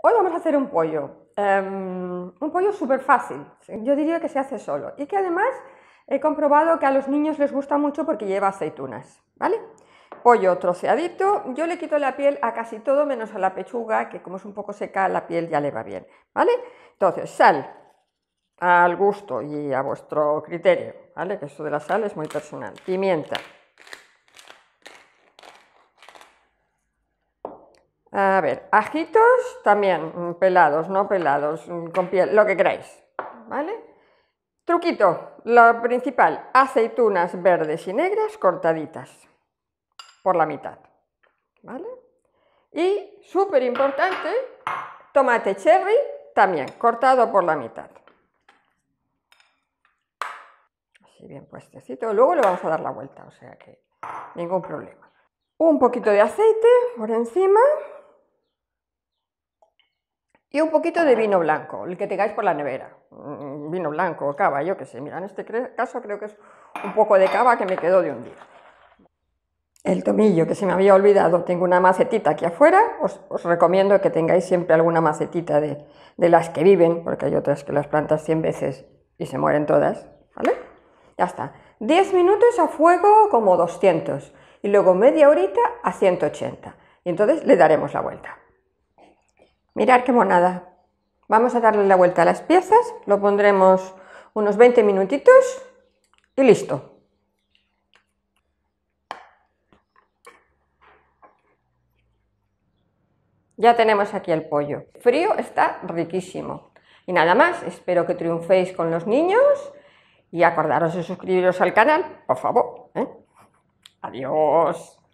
Hoy vamos a hacer un pollo, em, un pollo súper fácil, yo diría que se hace solo y que además he comprobado que a los niños les gusta mucho porque lleva aceitunas, ¿vale? Pollo troceadito, yo le quito la piel a casi todo menos a la pechuga, que como es un poco seca la piel ya le va bien, ¿vale? Entonces, sal al gusto y a vuestro criterio, ¿vale? Que esto de la sal es muy personal. Pimienta, A ver, ajitos también, mm, pelados, no pelados, mm, con piel, lo que queráis, ¿vale? Truquito, lo principal, aceitunas verdes y negras cortaditas por la mitad, ¿vale? Y, súper importante, tomate cherry también, cortado por la mitad. Así bien puestecito, luego le vamos a dar la vuelta, o sea que ningún problema. Un poquito de aceite por encima, y un poquito de vino blanco, el que tengáis por la nevera. Mm, vino blanco, cava, yo qué sé. Mira, en este caso creo que es un poco de cava que me quedó de un día. El tomillo que se me había olvidado, tengo una macetita aquí afuera. Os, recomiendo que tengáis siempre alguna macetita de, las que viven, porque hay otras que las plantas 100 veces y se mueren todas. ¿Vale? Ya está. 10 minutos a fuego como 200 y luego media horita a 180. Y entonces le daremos la vuelta. Mirad qué monada. Vamos a darle la vuelta a las piezas, lo pondremos unos 20 minutitos y listo. Ya tenemos aquí el pollo. Frío está riquísimo. Y nada más, espero que triunféis con los niños y acordaros de suscribiros al canal, por favor. ¿eh? Adiós.